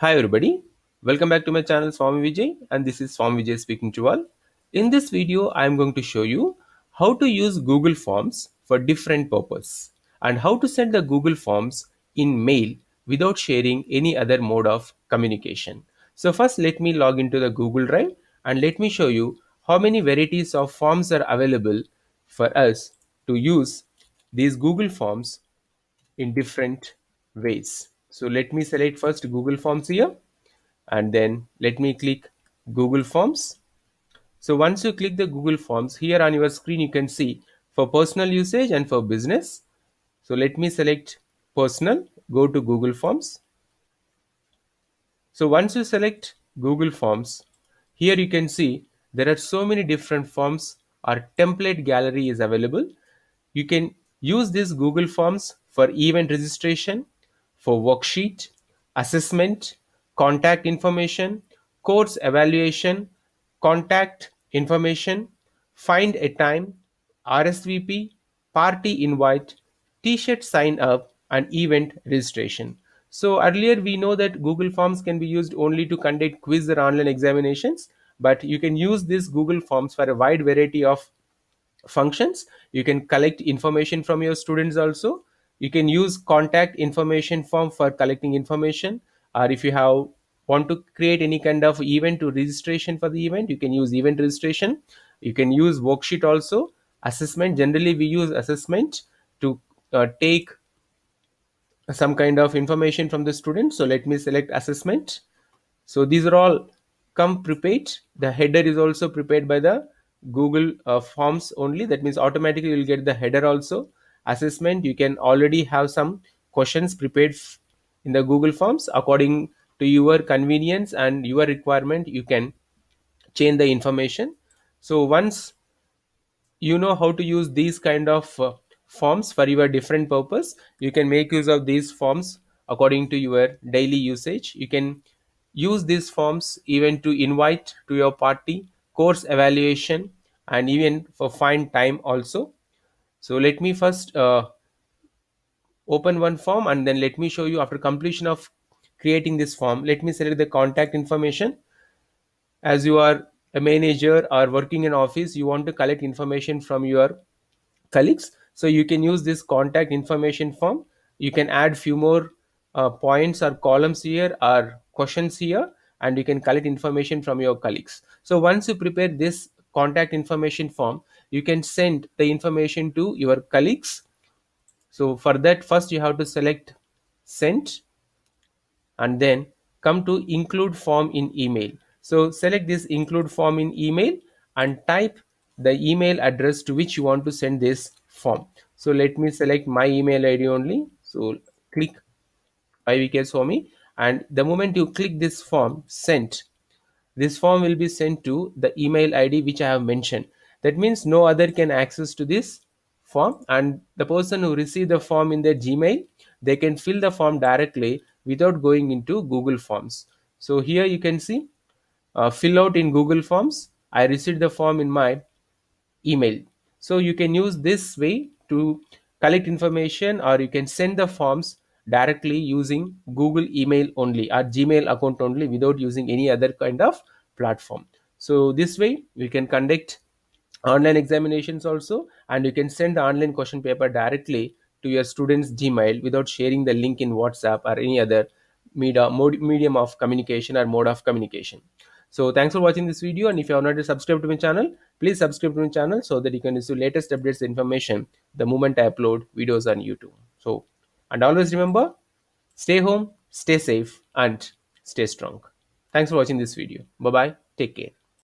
Hi everybody, welcome back to my channel Swami Vijay and this is Swami Vijay speaking to all. In this video, I am going to show you how to use Google Forms for different purpose and how to send the Google Forms in mail without sharing any other mode of communication. So first let me log into the Google Drive and let me show you how many varieties of forms are available for us to use these Google Forms in different ways. So let me select first Google Forms here and then let me click Google Forms. So once you click the Google Forms here on your screen, you can see for personal usage and for business. So let me select personal, go to Google Forms. So once you select Google Forms, here you can see there are so many different forms. Our template gallery is available. You can use this Google Forms for event registration, for worksheet, assessment, contact information, course evaluation, contact information, find a time, RSVP, party invite, t-shirt sign up, and event registration. So earlier we know that Google Forms can be used only to conduct quiz or online examinations, but you can use this Google Forms for a wide variety of functions. You can collect information from your students also you can use contact information form for collecting information or if you have want to create any kind of event to registration for the event you can use event registration you can use worksheet also assessment generally we use assessment to uh, take some kind of information from the student so let me select assessment so these are all come prepared the header is also prepared by the google uh, forms only that means automatically you'll get the header also assessment you can already have some questions prepared in the google forms according to your convenience and your requirement you can change the information so once you know how to use these kind of uh, forms for your different purpose you can make use of these forms according to your daily usage you can use these forms even to invite to your party course evaluation and even for find time also so let me first uh, open one form and then let me show you after completion of creating this form. Let me select the contact information. As you are a manager or working in office, you want to collect information from your colleagues. So you can use this contact information form. You can add few more uh, points or columns here or questions here and you can collect information from your colleagues. So once you prepare this contact information form, you can send the information to your colleagues so for that first you have to select send and then come to include form in email so select this include form in email and type the email address to which you want to send this form so let me select my email id only so click IVK me and the moment you click this form sent this form will be sent to the email id which i have mentioned that means no other can access to this form and the person who receive the form in their Gmail, they can fill the form directly without going into Google Forms. So here you can see uh, fill out in Google Forms. I received the form in my email. So you can use this way to collect information or you can send the forms directly using Google email only or Gmail account only without using any other kind of platform. So this way we can conduct online examinations also and you can send the online question paper directly to your students gmail without sharing the link in whatsapp or any other media medium of communication or mode of communication so thanks for watching this video and if you have not subscribed to my channel please subscribe to my channel so that you can receive latest updates information the moment i upload videos on youtube so and always remember stay home stay safe and stay strong thanks for watching this video bye bye take care